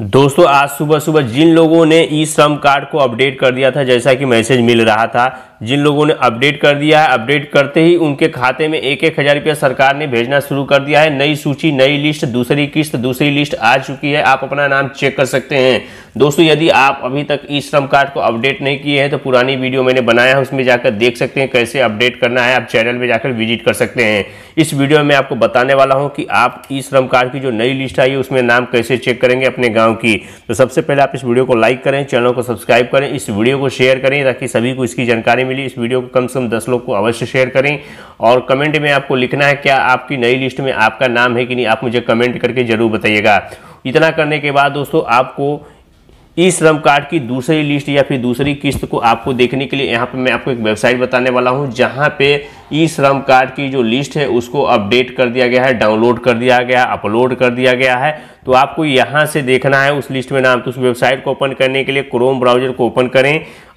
दोस्तों आज सुबह सुबह जिन लोगों ने ई श्रम कार्ड को अपडेट कर दिया था जैसा कि मैसेज मिल रहा था जिन लोगों ने अपडेट कर दिया है अपडेट करते ही उनके खाते में एक एक हज़ार रुपया सरकार ने भेजना शुरू कर दिया है नई सूची नई लिस्ट दूसरी किस्त दूसरी लिस्ट आ चुकी है आप अपना नाम चेक कर सकते हैं दोस्तों यदि आप अभी तक ई श्रम कार्ड को अपडेट नहीं किए हैं तो पुरानी वीडियो मैंने बनाया है उसमें जाकर देख सकते हैं कैसे अपडेट करना है आप चैनल में जाकर विजिट कर सकते हैं इस वीडियो में आपको बताने वाला हूँ कि आप ई श्रम कार्ड की जो नई लिस्ट आई है उसमें नाम कैसे चेक करेंगे अपने गाँव की तो सबसे पहले आप इस वीडियो को लाइक करें चैनल को सब्सक्राइब करें इस वीडियो को शेयर करें ताकि सभी को इसकी जानकारी मिली इस वीडियो को कम से कम दस लोग को अवश्य शेयर करें और कमेंट में आपको लिखना है क्या आपकी नई लिस्ट में आपका नाम है कि नहीं आप मुझे कमेंट करके जरूर बताइएगा इतना करने के बाद दोस्तों आपको ई श्रम कार्ड की दूसरी लिस्ट या फिर दूसरी किस्त को आपको देखने के लिए यहाँ पे मैं आपको एक वेबसाइट बताने वाला हूँ जहाँ पे ई श्रम कार्ड की जो लिस्ट है उसको अपडेट कर दिया गया है डाउनलोड कर दिया गया अपलोड कर दिया गया है तो आपको यहाँ से देखना है उस लिस्ट में नाम तो उस वेबसाइट को ओपन करने के लिए क्रोम ब्राउजर को ओपन करें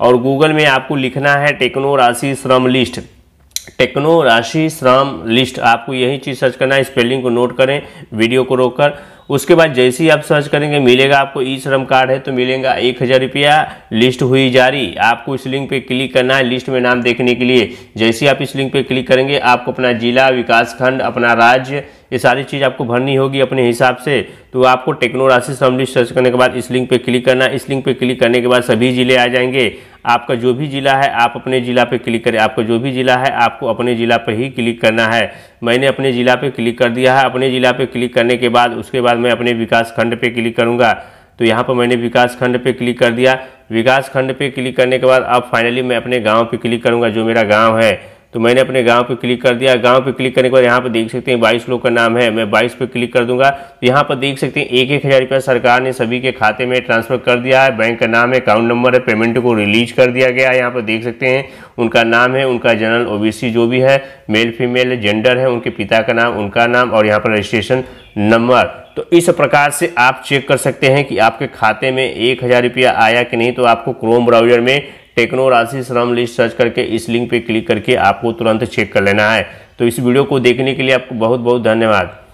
और गूगल में आपको लिखना है टेक्नो राशि श्रम लिस्ट टेक्नो राशि श्रम लिस्ट आपको यही चीज़ सर्च करना है स्पेलिंग को नोट करें वीडियो को रोककर उसके बाद जैसे ही आप सर्च करेंगे मिलेगा आपको ई श्रम कार्ड है तो मिलेगा एक हज़ार रुपया लिस्ट हुई जारी आपको इस लिंक पे क्लिक करना है लिस्ट में नाम देखने के लिए जैसे ही आप इस लिंक पे क्लिक करेंगे आपको अपना जिला विकास खंड अपना राज्य ये सारी चीज़ आपको भरनी होगी अपने हिसाब से तो आपको टेक्नो राशि श्रम लिस्ट सर्च करने के बाद इस लिंक पे क्लिक करना इस लिंक पे क्लिक करने के बाद सभी ज़िले आ जाएंगे आपका जो भी ज़िला है आप अपने ज़िला पे क्लिक करें आपका जो भी ज़िला है आपको अपने ज़िला पे ही क्लिक करना है मैंने अपने ज़िला पे क्लिक कर दिया है अपने ज़िला पे क्लिक करने के बाद उसके बाद मैं अपने विकास खंड पे क्लिक करूँगा तो यहाँ पर मैंने विकास खंड पर क्लिक कर दिया विकास खंड पर क्लिक करने के बाद अब फाइनली मैं अपने गाँव पर क्लिक करूँगा जो मेरा गाँव है तो मैंने अपने गांव पे क्लिक कर दिया गांव पे क्लिक करने के बाद यहाँ पर देख सकते हैं बाईस लोग का नाम है मैं बाईस पे क्लिक कर दूंगा तो यहाँ पर देख सकते हैं एक एक हज़ार रुपया सरकार ने सभी के खाते में ट्रांसफ़र कर दिया है बैंक का नाम है अकाउंट नंबर है पेमेंट को रिलीज कर दिया गया है यहाँ पर देख सकते हैं उनका नाम है उनका जनरल ओ जो भी है मेल फीमेल जेंडर है उनके पिता का नाम उनका नाम और यहाँ पर रजिस्ट्रेशन नंबर तो इस प्रकार से आप चेक कर सकते हैं कि आपके खाते में एक हज़ार रुपया आया कि नहीं तो आपको क्रोम ब्राउजर में टेक्नो राशि श्रम लिस्ट सर्च करके इस लिंक पे क्लिक करके आपको तुरंत चेक कर लेना है तो इस वीडियो को देखने के लिए आपको बहुत बहुत धन्यवाद